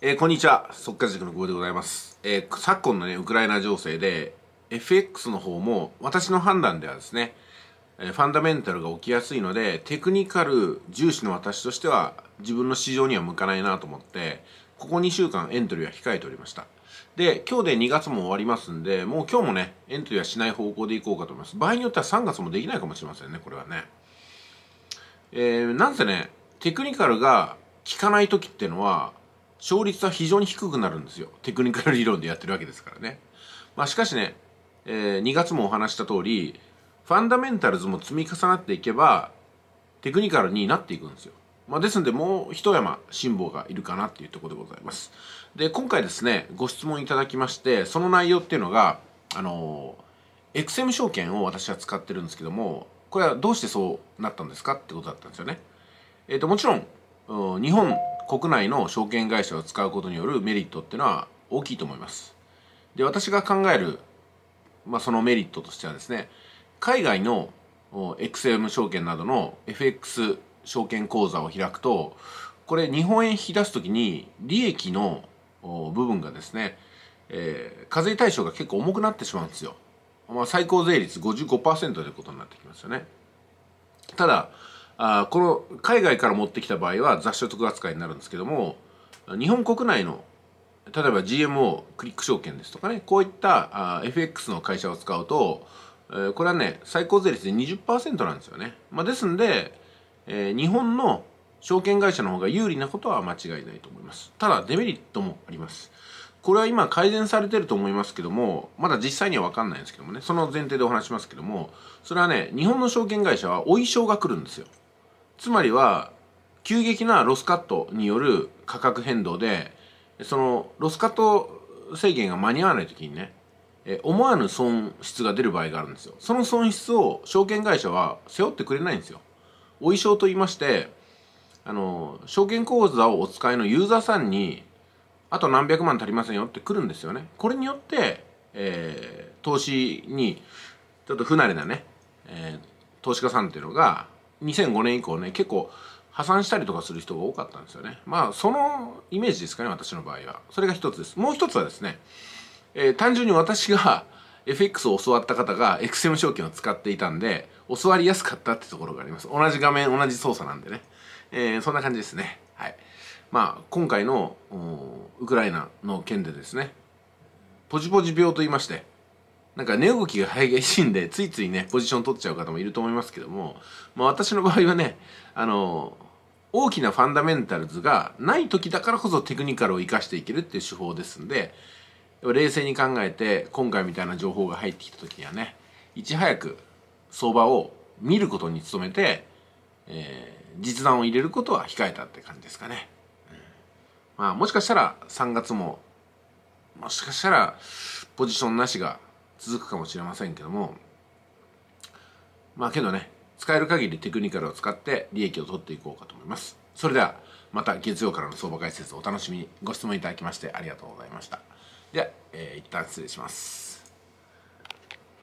えー、こんにちは。速稼塾の久保でございます。えー、昨今のね、ウクライナ情勢で、FX の方も、私の判断ではですね、えー、ファンダメンタルが起きやすいので、テクニカル重視の私としては、自分の市場には向かないなと思って、ここ2週間エントリーは控えておりました。で、今日で2月も終わりますんで、もう今日もね、エントリーはしない方向でいこうかと思います。場合によっては3月もできないかもしれませんね、これはね。えー、なんせね、テクニカルが効かない時っていうのは、勝率は非常に低くなるんですよテクニカル理論でやってるわけですからね、まあ、しかしね、えー、2月もお話した通りファンダメンタルズも積み重なっていけばテクニカルになっていくんですよ、まあ、ですのでもう一山辛抱がいるかなっていうところでございますで今回ですねご質問いただきましてその内容っていうのがあのー、XM 証券を私は使ってるんですけどもこれはどうしてそうなったんですかってことだったんですよねえっ、ー、ともちろん日本国内の証券会社を使うことによるメリットっていうのは大きいと思いますで私が考える、まあ、そのメリットとしてはですね海外の XM 証券などの FX 証券口座を開くとこれ日本円引き出す時に利益の部分がですね、えー、課税対象が結構重くなってしまうんですよ、まあ、最高税率55%ということになってきますよねただあこの海外から持ってきた場合は雑所得扱いになるんですけども日本国内の例えば GMO クリック証券ですとかねこういったあ FX の会社を使うと、えー、これはね最高税率で20%なんですよね、まあ、ですんで、えー、日本の証券会社の方が有利なことは間違いないと思いますただデメリットもありますこれは今改善されてると思いますけどもまだ実際には分かんないんですけどもねその前提でお話しますけどもそれはね日本の証券会社はお衣装が来るんですよつまりは急激なロスカットによる価格変動でそのロスカット制限が間に合わない時にね思わぬ損失が出る場合があるんですよその損失を証券会社は背負ってくれないんですよお衣装と言いましてあの証券口座をお使いのユーザーさんにあと何百万足りませんよってくるんですよねこれによって、えー、投資にちょっと不慣れなね、えー、投資家さんっていうのが2005年以降ね結構破産したりとかする人が多かったんですよねまあそのイメージですかね私の場合はそれが一つですもう一つはですね、えー、単純に私が FX を教わった方が XM 証券を使っていたんで教わりやすかったってところがあります同じ画面同じ操作なんでね、えー、そんな感じですねはいまあ今回のウクライナの件でですねポジポジ病と言いましてなんか値動きが激しいんで、ついついね、ポジション取っちゃう方もいると思いますけども、まあ私の場合はね、あの、大きなファンダメンタルズがない時だからこそテクニカルを活かしていけるっていう手法ですんで、冷静に考えて、今回みたいな情報が入ってきた時にはね、いち早く相場を見ることに努めて、えー、実弾を入れることは控えたって感じですかね。うん、まあもしかしたら3月も、もしかしたらポジションなしが続くかもしれませんけどもまあけどね使える限りテクニカルを使って利益を取っていこうかと思いますそれではまた月曜からの相場解説をお楽しみにご質問いただきましてありがとうございましたでは、えー、一旦失礼します